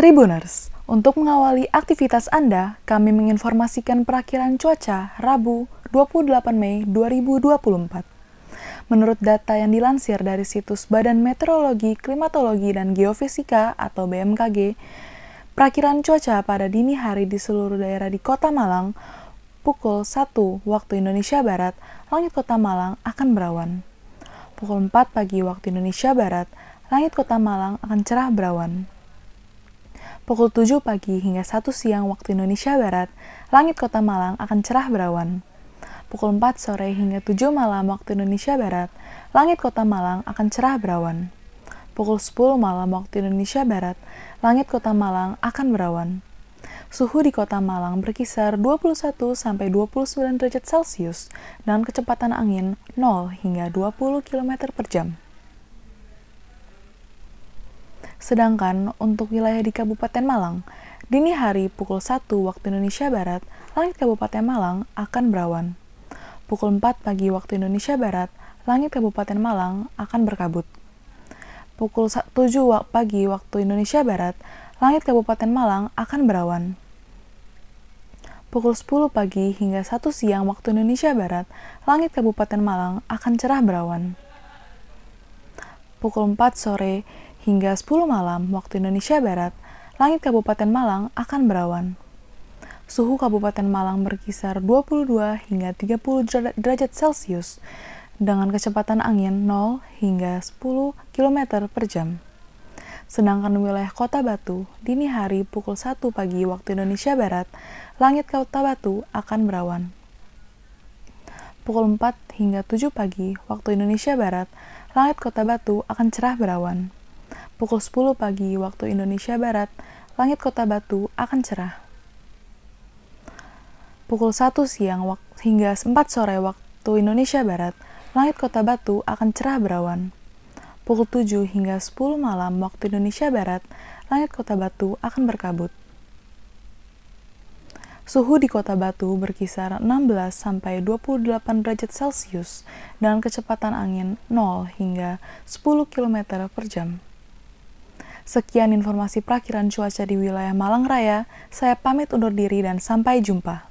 Tribuners, untuk mengawali aktivitas Anda, kami menginformasikan perakhiran cuaca Rabu 28 Mei 2024. Menurut data yang dilansir dari situs Badan Meteorologi, Klimatologi, dan Geofisika atau BMKG, perakhiran cuaca pada dini hari di seluruh daerah di Kota Malang pukul 1 waktu Indonesia Barat, langit Kota Malang akan berawan. Pukul 4 pagi waktu Indonesia Barat, langit Kota Malang akan cerah berawan pukul 7 pagi hingga 1 siang waktu Indonesia Barat, langit kota Malang akan cerah berawan. Pukul 4 sore hingga 7 malam waktu Indonesia Barat, langit kota Malang akan cerah berawan. Pukul 10 malam waktu Indonesia Barat, langit kota Malang akan berawan. Suhu di kota Malang berkisar 21 sampai 29 derajat Celcius dan kecepatan angin 0 hingga 20 km per jam. Sedangkan untuk wilayah di Kabupaten Malang, dini hari pukul 1 waktu Indonesia Barat, langit Kabupaten Malang akan berawan. Pukul 4 pagi waktu Indonesia Barat, langit Kabupaten Malang akan berkabut. Pukul 7 pagi waktu Indonesia Barat, langit Kabupaten Malang akan berawan. Pukul 10 pagi hingga 1 siang waktu Indonesia Barat, langit Kabupaten Malang akan cerah berawan. Pukul 4 sore hingga 10 malam waktu Indonesia Barat, langit Kabupaten Malang akan berawan. Suhu Kabupaten Malang berkisar 22 hingga 30 derajat Celcius dengan kecepatan angin 0 hingga 10 km per jam. Sedangkan wilayah Kota Batu, dini hari pukul 1 pagi waktu Indonesia Barat, langit Kota Batu akan berawan. Pukul 4 hingga 7 pagi waktu Indonesia Barat, langit Kota Batu akan cerah berawan pukul 10 pagi waktu Indonesia Barat, langit kota Batu akan cerah. Pukul 1 siang hingga 4 sore waktu Indonesia Barat, langit kota Batu akan cerah berawan. Pukul 7 hingga 10 malam waktu Indonesia Barat, langit kota Batu akan berkabut. Suhu di kota Batu berkisar 16 sampai 28 derajat Celcius dengan kecepatan angin 0 hingga 10 km per jam. Sekian informasi perakiran cuaca di wilayah Malang Raya. Saya pamit undur diri dan sampai jumpa.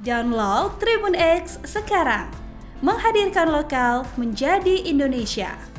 Download Tribun X sekarang. Menghadirkan lokal menjadi Indonesia.